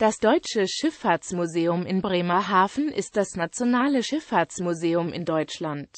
Das Deutsche Schifffahrtsmuseum in Bremerhaven ist das nationale Schifffahrtsmuseum in Deutschland.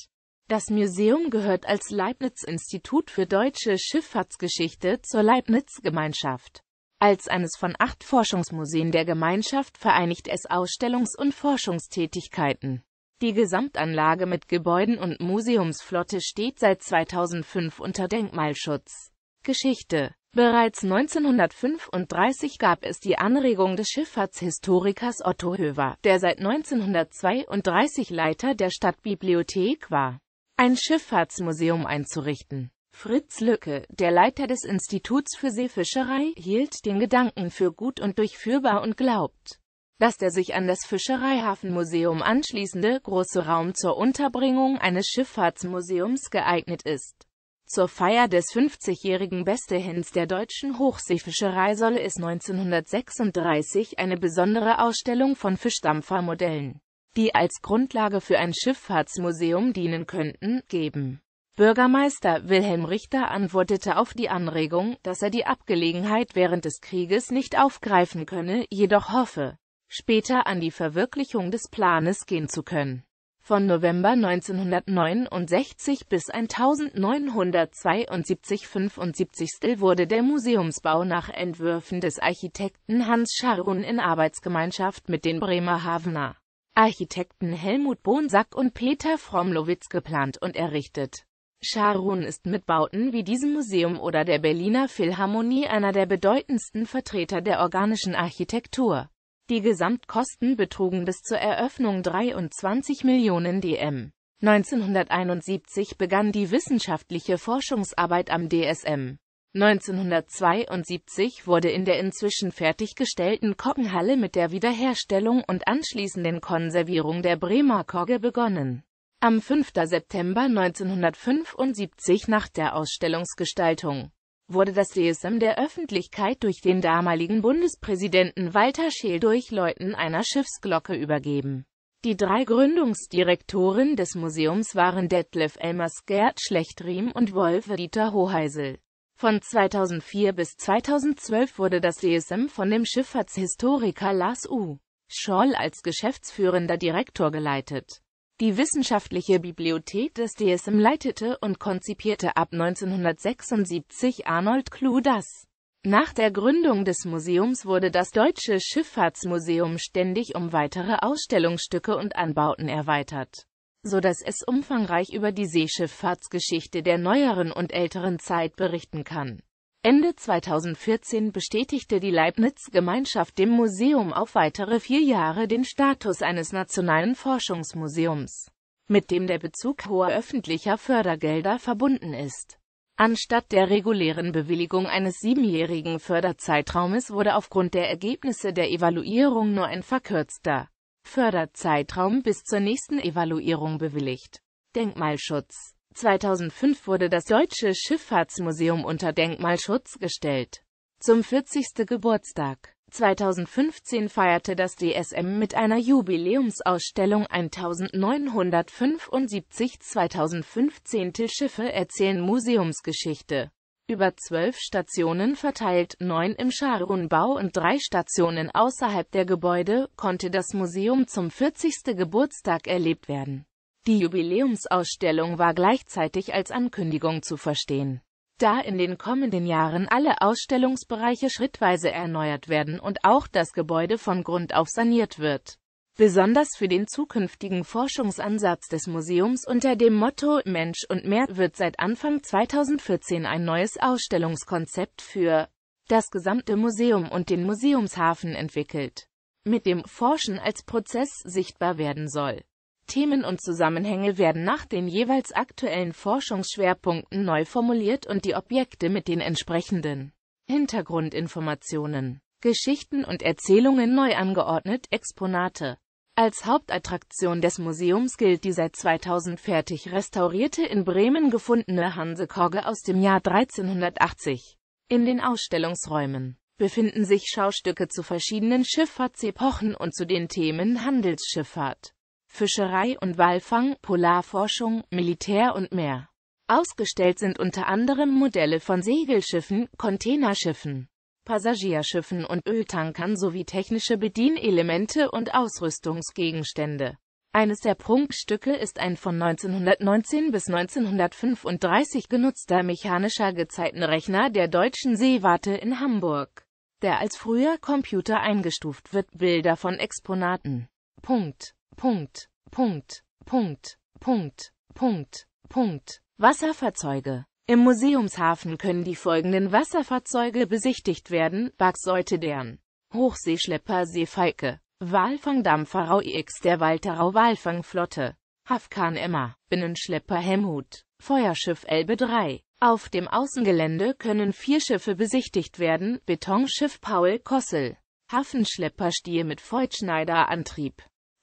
Das Museum gehört als Leibniz-Institut für deutsche Schifffahrtsgeschichte zur Leibniz-Gemeinschaft. Als eines von acht Forschungsmuseen der Gemeinschaft vereinigt es Ausstellungs- und Forschungstätigkeiten. Die Gesamtanlage mit Gebäuden und Museumsflotte steht seit 2005 unter Denkmalschutz. Geschichte Bereits 1935 gab es die Anregung des Schifffahrtshistorikers Otto Höver, der seit 1932 Leiter der Stadtbibliothek war, ein Schifffahrtsmuseum einzurichten. Fritz Lücke, der Leiter des Instituts für Seefischerei, hielt den Gedanken für gut und durchführbar und glaubt, dass der sich an das Fischereihafenmuseum anschließende große Raum zur Unterbringung eines Schifffahrtsmuseums geeignet ist. Zur Feier des 50-jährigen Bestehens der deutschen Hochseefischerei soll es 1936 eine besondere Ausstellung von Fischdampfermodellen, die als Grundlage für ein Schifffahrtsmuseum dienen könnten, geben. Bürgermeister Wilhelm Richter antwortete auf die Anregung, dass er die Abgelegenheit während des Krieges nicht aufgreifen könne, jedoch hoffe, später an die Verwirklichung des Planes gehen zu können von November 1969 bis 1972 75 wurde der Museumsbau nach Entwürfen des Architekten Hans Scharun in Arbeitsgemeinschaft mit den Bremerhavener Architekten Helmut Bonsack und Peter Fromlowitz geplant und errichtet. Scharun ist mit Bauten wie diesem Museum oder der Berliner Philharmonie einer der bedeutendsten Vertreter der organischen Architektur. Die Gesamtkosten betrugen bis zur Eröffnung 23 Millionen DM. 1971 begann die wissenschaftliche Forschungsarbeit am DSM. 1972 wurde in der inzwischen fertiggestellten Koggenhalle mit der Wiederherstellung und anschließenden Konservierung der Bremer Kogge begonnen. Am 5. September 1975 nach der Ausstellungsgestaltung wurde das DSM der Öffentlichkeit durch den damaligen Bundespräsidenten Walter Scheel durch Läuten einer Schiffsglocke übergeben. Die drei Gründungsdirektoren des Museums waren Detlef Elmers, Gerd Schlechtriem und Wolf-Dieter Hoheisel. Von 2004 bis 2012 wurde das DSM von dem Schifffahrtshistoriker Lars U. Scholl als geschäftsführender Direktor geleitet. Die wissenschaftliche Bibliothek des DSM leitete und konzipierte ab 1976 Arnold das. Nach der Gründung des Museums wurde das Deutsche Schifffahrtsmuseum ständig um weitere Ausstellungsstücke und Anbauten erweitert, so dass es umfangreich über die Seeschifffahrtsgeschichte der neueren und älteren Zeit berichten kann. Ende 2014 bestätigte die Leibniz-Gemeinschaft dem Museum auf weitere vier Jahre den Status eines nationalen Forschungsmuseums, mit dem der Bezug hoher öffentlicher Fördergelder verbunden ist. Anstatt der regulären Bewilligung eines siebenjährigen Förderzeitraumes wurde aufgrund der Ergebnisse der Evaluierung nur ein verkürzter Förderzeitraum bis zur nächsten Evaluierung bewilligt. Denkmalschutz 2005 wurde das Deutsche Schifffahrtsmuseum unter Denkmalschutz gestellt. Zum 40. Geburtstag 2015 feierte das DSM mit einer Jubiläumsausstellung 1975 2015 Schiffe erzählen Museumsgeschichte. Über zwölf Stationen verteilt, neun im Scharunbau und drei Stationen außerhalb der Gebäude, konnte das Museum zum 40. Geburtstag erlebt werden. Die Jubiläumsausstellung war gleichzeitig als Ankündigung zu verstehen. Da in den kommenden Jahren alle Ausstellungsbereiche schrittweise erneuert werden und auch das Gebäude von Grund auf saniert wird. Besonders für den zukünftigen Forschungsansatz des Museums unter dem Motto Mensch und mehr wird seit Anfang 2014 ein neues Ausstellungskonzept für das gesamte Museum und den Museumshafen entwickelt, mit dem Forschen als Prozess sichtbar werden soll. Themen und Zusammenhänge werden nach den jeweils aktuellen Forschungsschwerpunkten neu formuliert und die Objekte mit den entsprechenden Hintergrundinformationen, Geschichten und Erzählungen neu angeordnet, Exponate. Als Hauptattraktion des Museums gilt die seit 2000 fertig restaurierte in Bremen gefundene Hansekorge aus dem Jahr 1380. In den Ausstellungsräumen befinden sich Schaustücke zu verschiedenen Schifffahrtsepochen und zu den Themen Handelsschifffahrt, Fischerei und Walfang, Polarforschung, Militär und mehr. Ausgestellt sind unter anderem Modelle von Segelschiffen, Containerschiffen, Passagierschiffen und Öltankern sowie technische Bedienelemente und Ausrüstungsgegenstände. Eines der Prunkstücke ist ein von 1919 bis 1935 genutzter mechanischer Gezeitenrechner der Deutschen Seewarte in Hamburg, der als früher Computer eingestuft wird, Bilder von Exponaten. Punkt. Punkt, Punkt, Punkt, Punkt, Punkt, Punkt. Wasserfahrzeuge. Im Museumshafen können die folgenden Wasserfahrzeuge besichtigt werden, Bugsäute deren. Hochseeschlepper Seefalke. Walfangdampfer Rau e X der Walterau Walfangflotte. Hafkan Emma, Binnenschlepper Helmut, Feuerschiff Elbe 3. Auf dem Außengelände können vier Schiffe besichtigt werden, Betonschiff Paul Kossel, Hafenschlepper Stier mit Feutschneiderantrieb.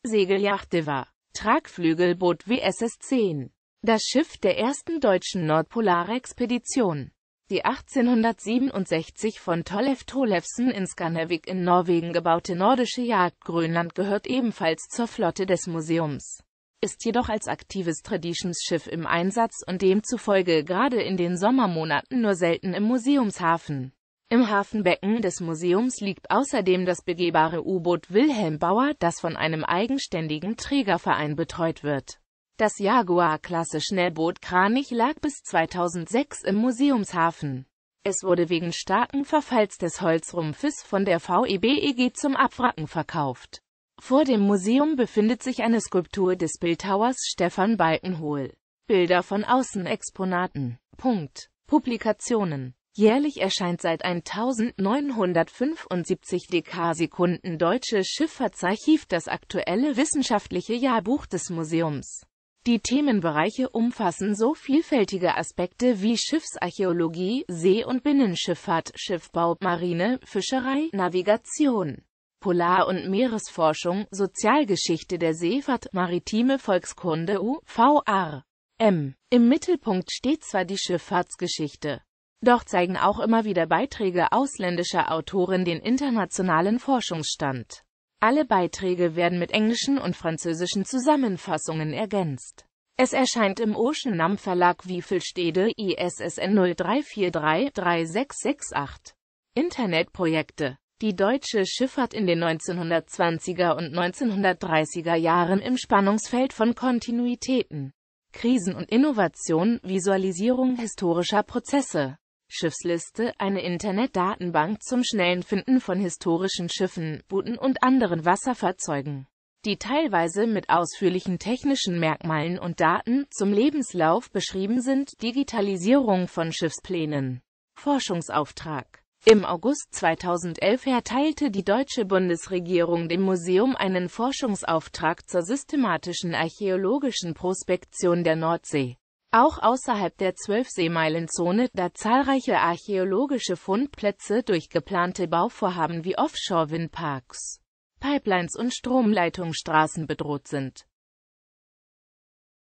Segeljachte war. Tragflügelboot WSS-10. Das Schiff der ersten deutschen Nordpolarexpedition, die 1867 von Tollef Tollefsen in Skanevik in Norwegen gebaute nordische Jagd Grönland gehört ebenfalls zur Flotte des Museums, ist jedoch als aktives Traditionsschiff im Einsatz und demzufolge gerade in den Sommermonaten nur selten im Museumshafen. Im Hafenbecken des Museums liegt außerdem das begehbare U-Boot Wilhelm Bauer, das von einem eigenständigen Trägerverein betreut wird. Das Jaguar-Klasse Schnellboot Kranich lag bis 2006 im Museumshafen. Es wurde wegen starken Verfalls des Holzrumpfes von der VEBEG zum Abwracken verkauft. Vor dem Museum befindet sich eine Skulptur des Bildhauers Stefan Balkenhohl. Bilder von Außenexponaten. Punkt. Publikationen Jährlich erscheint seit 1975 Dekasekunden Deutsche Schifffahrtsarchiv das aktuelle wissenschaftliche Jahrbuch des Museums. Die Themenbereiche umfassen so vielfältige Aspekte wie Schiffsarchäologie, See- und Binnenschifffahrt, Schiffbau, Marine, Fischerei, Navigation, Polar- und Meeresforschung, Sozialgeschichte der Seefahrt, maritime Volkskunde UVAR. M. Im Mittelpunkt steht zwar die Schifffahrtsgeschichte, doch zeigen auch immer wieder Beiträge ausländischer Autoren den internationalen Forschungsstand. Alle Beiträge werden mit englischen und französischen Zusammenfassungen ergänzt. Es erscheint im Oceanam Verlag Wiefelstede ISSN 0343-3668. Internetprojekte Die deutsche Schifffahrt in den 1920er und 1930er Jahren im Spannungsfeld von Kontinuitäten, Krisen und Innovation, Visualisierung historischer Prozesse Schiffsliste, eine Internetdatenbank zum schnellen Finden von historischen Schiffen, Booten und anderen Wasserfahrzeugen, die teilweise mit ausführlichen technischen Merkmalen und Daten zum Lebenslauf beschrieben sind, Digitalisierung von Schiffsplänen, Forschungsauftrag. Im August 2011 erteilte die deutsche Bundesregierung dem Museum einen Forschungsauftrag zur systematischen archäologischen Prospektion der Nordsee. Auch außerhalb der Zwölfseemeilenzone, da zahlreiche archäologische Fundplätze durch geplante Bauvorhaben wie Offshore-Windparks, Pipelines und Stromleitungsstraßen bedroht sind.